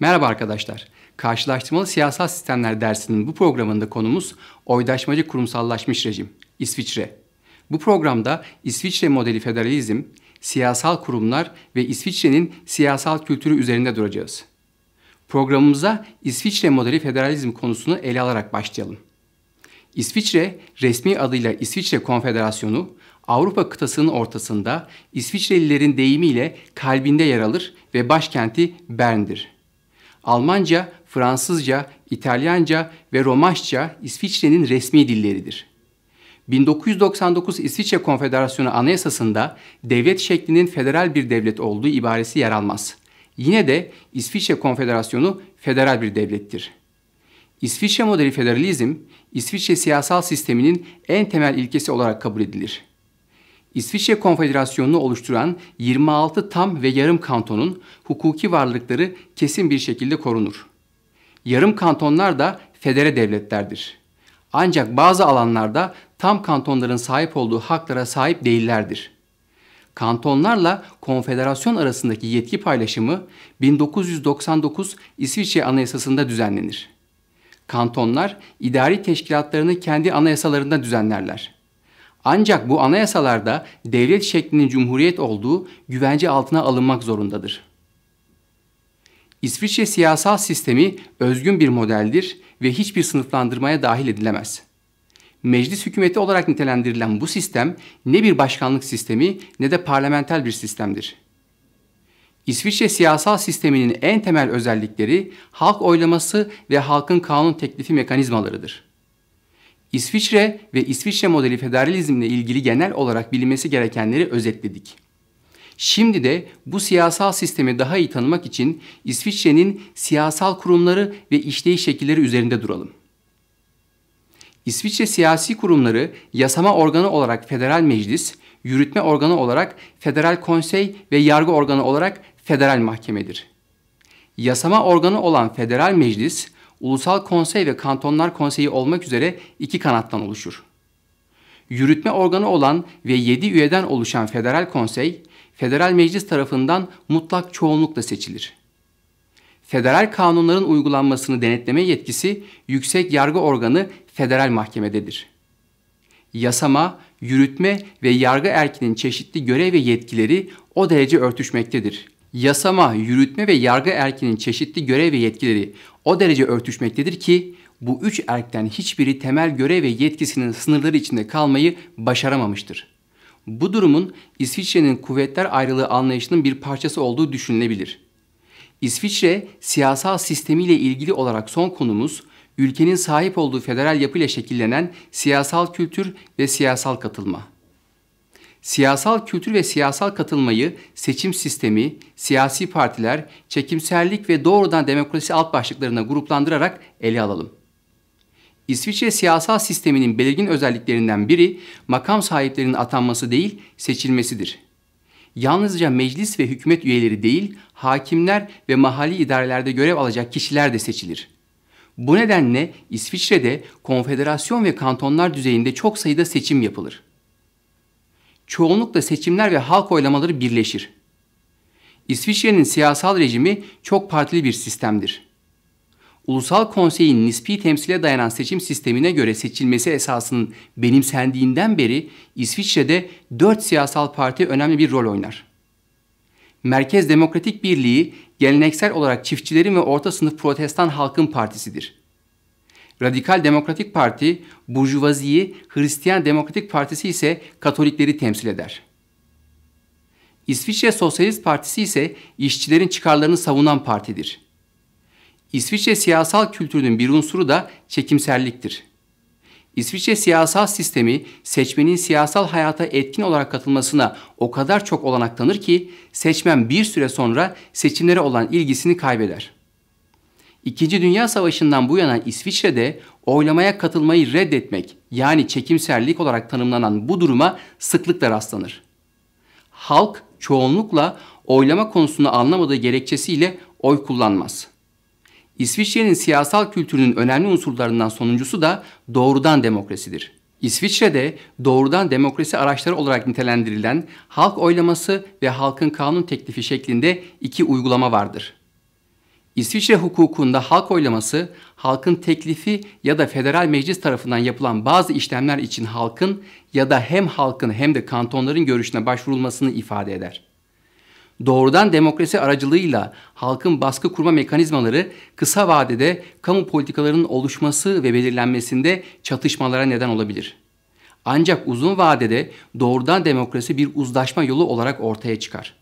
Merhaba arkadaşlar. Karşılaştırmalı Siyasal Sistemler dersinin bu programında konumuz oydaşmacı kurumsallaşmış rejim, İsviçre. Bu programda İsviçre modeli federalizm, siyasal kurumlar ve İsviçre'nin siyasal kültürü üzerinde duracağız. Programımıza İsviçre modeli federalizm konusunu ele alarak başlayalım. İsviçre, resmi adıyla İsviçre Konfederasyonu, Avrupa kıtasının ortasında İsviçrelilerin deyimiyle kalbinde yer alır ve başkenti Bern'dir. Almanca, Fransızca, İtalyanca ve Romaşça İsviçre'nin resmi dilleridir. 1999 İsviçre Konfederasyonu Anayasası'nda devlet şeklinin federal bir devlet olduğu ibaresi yer almaz. Yine de İsviçre Konfederasyonu federal bir devlettir. İsviçre modeli federalizm, İsviçre siyasal sisteminin en temel ilkesi olarak kabul edilir. İsviçre Konfederasyonu'nu oluşturan 26 tam ve yarım kantonun hukuki varlıkları kesin bir şekilde korunur. Yarım kantonlar da federe devletlerdir. Ancak bazı alanlarda tam kantonların sahip olduğu haklara sahip değillerdir. Kantonlarla konfederasyon arasındaki yetki paylaşımı 1999 İsviçre Anayasası'nda düzenlenir. Kantonlar idari teşkilatlarını kendi anayasalarında düzenlerler. Ancak bu anayasalarda devlet şeklinin cumhuriyet olduğu güvence altına alınmak zorundadır. İsviçre siyasal sistemi özgün bir modeldir ve hiçbir sınıflandırmaya dahil edilemez. Meclis hükümeti olarak nitelendirilen bu sistem ne bir başkanlık sistemi ne de parlamenter bir sistemdir. İsviçre siyasal sisteminin en temel özellikleri halk oylaması ve halkın kanun teklifi mekanizmalarıdır. İsviçre ve İsviçre modeli federalizmle ilgili genel olarak bilinmesi gerekenleri özetledik. Şimdi de bu siyasal sistemi daha iyi tanımak için İsviçre'nin siyasal kurumları ve işleyiş şekilleri üzerinde duralım. İsviçre siyasi kurumları yasama organı olarak Federal Meclis, yürütme organı olarak Federal Konsey ve yargı organı olarak Federal Mahkemedir. Yasama organı olan Federal Meclis, Ulusal Konsey ve Kantonlar Konseyi olmak üzere iki kanattan oluşur. Yürütme organı olan ve 7 üyeden oluşan Federal Konsey, Federal Meclis tarafından mutlak çoğunlukla seçilir. Federal kanunların uygulanmasını denetleme yetkisi yüksek yargı organı federal mahkemededir. Yasama, yürütme ve yargı erkinin çeşitli görev ve yetkileri o derece örtüşmektedir.'' yasama, yürütme ve yargı erkinin çeşitli görev ve yetkileri o derece örtüşmektedir ki bu üç erkten hiçbiri temel görev ve yetkisinin sınırları içinde kalmayı başaramamıştır. Bu durumun İsviçre'nin kuvvetler ayrılığı anlayışının bir parçası olduğu düşünülebilir. İsviçre siyasal sistemiyle ilgili olarak son konumuz ülkenin sahip olduğu federal yapıyla şekillenen siyasal kültür ve siyasal katılma. Siyasal kültür ve siyasal katılmayı seçim sistemi, siyasi partiler, çekimsellik ve doğrudan demokrasi alt başlıklarına gruplandırarak ele alalım. İsviçre siyasal sisteminin belirgin özelliklerinden biri makam sahiplerinin atanması değil, seçilmesidir. Yalnızca meclis ve hükümet üyeleri değil, hakimler ve mahalli idarelerde görev alacak kişiler de seçilir. Bu nedenle İsviçre'de konfederasyon ve kantonlar düzeyinde çok sayıda seçim yapılır çoğunlukla seçimler ve halk oylamaları birleşir. İsviçre'nin siyasal rejimi çok partili bir sistemdir. Ulusal Konsey'in nispi temsile dayanan seçim sistemine göre seçilmesi esasının benimsendiğinden beri İsviçre'de dört siyasal parti önemli bir rol oynar. Merkez Demokratik Birliği geleneksel olarak çiftçilerin ve orta sınıf protestan halkın partisidir. Radikal Demokratik Parti, Burjuvazi'yi, Hristiyan Demokratik Partisi ise Katolikleri temsil eder. İsviçre Sosyalist Partisi ise işçilerin çıkarlarını savunan partidir. İsviçre siyasal kültürünün bir unsuru da çekimserliktir. İsviçre siyasal sistemi seçmenin siyasal hayata etkin olarak katılmasına o kadar çok olanak tanır ki seçmen bir süre sonra seçimlere olan ilgisini kaybeder.'' İkinci Dünya Savaşı'ndan bu yana İsviçre'de oylamaya katılmayı reddetmek yani çekimserlik olarak tanımlanan bu duruma sıklıkla rastlanır. Halk çoğunlukla oylama konusunu anlamadığı gerekçesiyle oy kullanmaz. İsviçre'nin siyasal kültürünün önemli unsurlarından sonuncusu da doğrudan demokrasidir. İsviçre'de doğrudan demokrasi araçları olarak nitelendirilen halk oylaması ve halkın kanun teklifi şeklinde iki uygulama vardır. İsviçre hukukunda halk oylaması, halkın teklifi ya da federal meclis tarafından yapılan bazı işlemler için halkın ya da hem halkın hem de kantonların görüşüne başvurulmasını ifade eder. Doğrudan demokrasi aracılığıyla halkın baskı kurma mekanizmaları kısa vadede kamu politikalarının oluşması ve belirlenmesinde çatışmalara neden olabilir. Ancak uzun vadede doğrudan demokrasi bir uzlaşma yolu olarak ortaya çıkar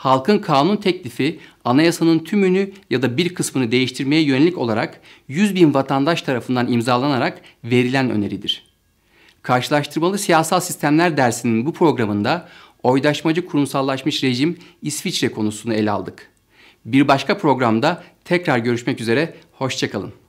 halkın kanun teklifi anayasanın tümünü ya da bir kısmını değiştirmeye yönelik olarak 100 bin vatandaş tarafından imzalanarak verilen öneridir. Karşılaştırmalı Siyasal Sistemler dersinin bu programında oydaşmacı kurumsallaşmış rejim İsviçre konusunu ele aldık. Bir başka programda tekrar görüşmek üzere, hoşçakalın.